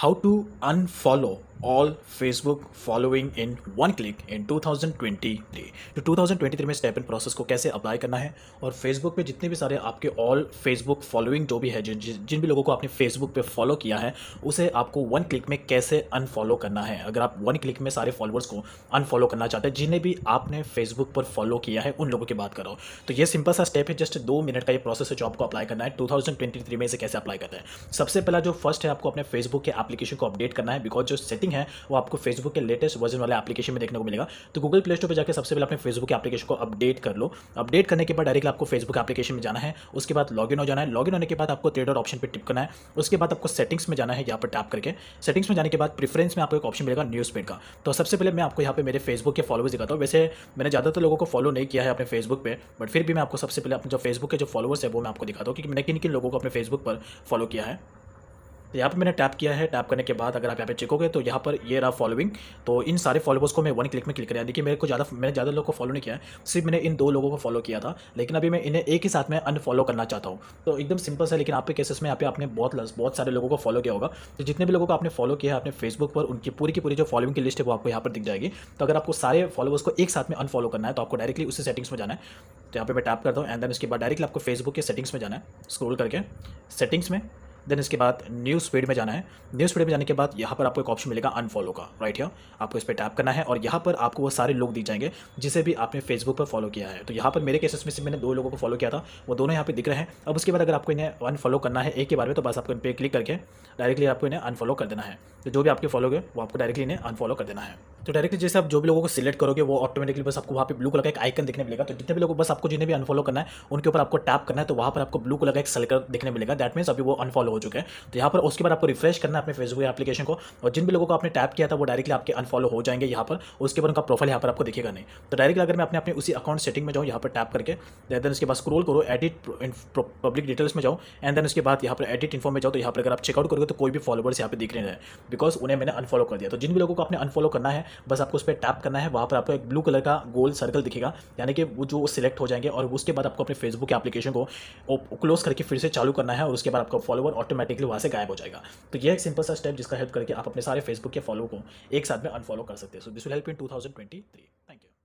how to unfollow in one click in two thousand twenty 2023 तो 2023 में step in process को कैसे apply करना है और फेसबुक पे जितने भी सारे आपके ऑल फेसबुक फॉलोइंग जो भी है जिन जिन भी लोगों को आपने फेसबुक पे फॉलो किया है उसे आपको वन क्लिक में कैसे अनफॉलो करना है अगर आप वन क्लिक में सारे फॉलोअर्स को अनफॉलो करना चाहते हैं जिन्हें भी आपने फेसबुक पर फॉलो किया है उन लोगों की बात करो तो ये सिंपल सा स्टेप है जस्ट दो मिनट का ये प्रोसेस है जो आपको अप्लाई करना है 2023 में इसे कैसे अप्लाई करते है सबसे पहला जो फर्स्ट है आपको अपने फेसबुक के एप्लीकेशन को अपडेट करना है बिकॉज जो सेटिंग है वो आपको फेसबुक के लेटेस्ट वर्जन वाले एप्लीकेशन में देखने को मिलेगा तो गूगल प्ले स्टोर पर जाकर सबसे पहले अपने फेसबुक एप्लीकेशन को अपडेट कर लो अपडेट करने के बाद डायरेक्ट आपको फेसबुक एप्लीकेशन में जाना है उसके बाद लॉगिन हो जाना है लॉगिन होने के बाद आपको थ्रेडर ऑप्शन पर टिप करना है उसके बाद आपको सेटिंग्स में जाना है यहाँ पर टैप करके सेटिंग्स में जाने के बाद प्रीफरेंस में आपको एक ऑप्शन मिलेगा न्यूज़ पेड का तो सबसे पहले मैं आपको यहाँ पे मेरे फेसबुक के फॉलोअर्स दिखाता हूँ वैसे मैंने ज़्यादातर लोगों को फॉलो नहीं किया है अपने फेसबुक पर बट फिर भी मैं आपको सबसे पहले अपने जो फेसबुक के जो फॉलोवर्स है वो मैं आपको दिखाता हूँ कि मैंने किन किन लोगों को अपने फेसबुक पर फॉलो किया है तो यहाँ पर मैंने टैप किया है टैप करने के बाद अगर आप यहाँ पे होगे तो यहाँ पर ये रहा फॉलोइंग तो इन सारे फॉलोवर्स को मैं वन क्लिक में क्लिक कर देखिए मेरे को ज़्यादा मैंने ज़्यादा लोगों को फॉलो नहीं किया है सिर्फ मैंने इन दो लोगों को फॉलो किया था लेकिन अभी मैं इन्हें एक ही साथ में अनफॉलो करना चाहता हूँ तो एकदम सिंपल सा लेकिन आपके केसेस में यहाँ आपने बहुत बहुत सारे लोगों को फॉलो किया होगा तो जितने भी लोगों को आपने फॉलो किया है अपने फेसबुक पर उनकी पूरी की पूरी जो फॉलोइंग की लिस्ट है वो आपको यहाँ पर दिख जाएगी तो अगर आपको सारे फॉलोवर्स को एक साथ में अनफॉलो करना है तो आपको डायरेक्टली उसी सेटिंग्स में जाना है तो यहाँ पे मैं टैप करता हूँ एंड देन उसके बाद डायरेक्टली आपको फेसबुक के सेटिंग्स में जाना है स्क्रोल करके सेटिंग्स में देन इसके बाद न्यूज़ स्पीड में जाना है न्यूज़ स्पीड में जाने के बाद यहाँ पर आपको एक ऑप्शन मिलेगा अनफॉलो का राइट यहाँ आपको इस पर टैप करना है और यहाँ पर आपको वो सारे लोग दी जाएंगे जिसे भी आपने फेसबुक पर फॉलो किया है तो यहाँ पर मेरे केसेस में से मैंने दो लोगों को फॉलो किया था वो दोनों यहाँ पर दिख रहे हैं अब उसके बाद अगर आपको इन्हें अनफॉलो करना है एक के बारे में तो बस आपको इन पर क्लिक करके डायरेक्टली आपको इन्हें अनफॉलो कर देना है तो जो भी आपके फॉलो गए वो आपको डायरेक्टली इन्हें अनफॉलो कर देना है तो डायरेक्टली जैसे आप जो भी लोगों को सिलेक्ट करोगे वो ऑटोमेटिकली बस आपको वहाँ पे ब्लू कलर का एक आइकन देखने मिलेगा तो जितने भी लोगों बस आपको जिन्हें भी अनफॉलो करना है उनके ऊपर आपको टैप करना है तो वहाँ पर आपको ब्लू कलर का एक सर्कल देखने मिलेगा दैट मीन्स अभी वो अनफॉलो हो चुके हैं तो यहाँ पर उसके बाद आपको रिफ्रेश करना है अपने फेसबुक एप्लीकेशन को और जिन भी लोगों को आपने टैप किया था वो डायरेक्टली आपके अनफॉलो हो जाएंगे यहाँ पर उसके बाद उनका प्रोफाइल यहाँ पर आपको दिखेगा नहीं तो डायरेक्टली अगर मैं अपने अपने उसी अकाउंट सेटिंग में जाऊँ यहाँ पर टैप करके देन उसके बाद स्क्रोल करो एडिट पब्लिक डिटेल्स में जाओ एंड देन उसके बाद यहाँ पर एडिट इन्फॉर्म में जाओ तो यहाँ पर अगर आप चेकआउट करोगे तो कोई भी फॉलोवर्स यहाँ पर दिख रहे हैं बिकॉज उन्हें मैंने अनफॉलो कर दिया तो जिन भी लोगों को आपने अनफॉलो करना है बस आपको उस पर टैप करना है वहाँ पर आपको एक ब्लू कलर का गोल सर्कल दिखेगा यानी कि वो जो सिलेक्ट हो जाएंगे और उसके बाद आपको अपने फेसबुक एप्लीकेशन को क्लोज करके फिर से चालू करना है और उसके बाद आपका फॉलोवर और ऑटोमेटिकली वहाँ से गायब हो जाएगा तो यह एक सिंपल सा स्टेप जिसका हेल्प करके आप अपने सारे फेसबुक के फॉलो को एक साथ में अनफॉलो कर सकते हैं so this will help in two thousand twenty three thank you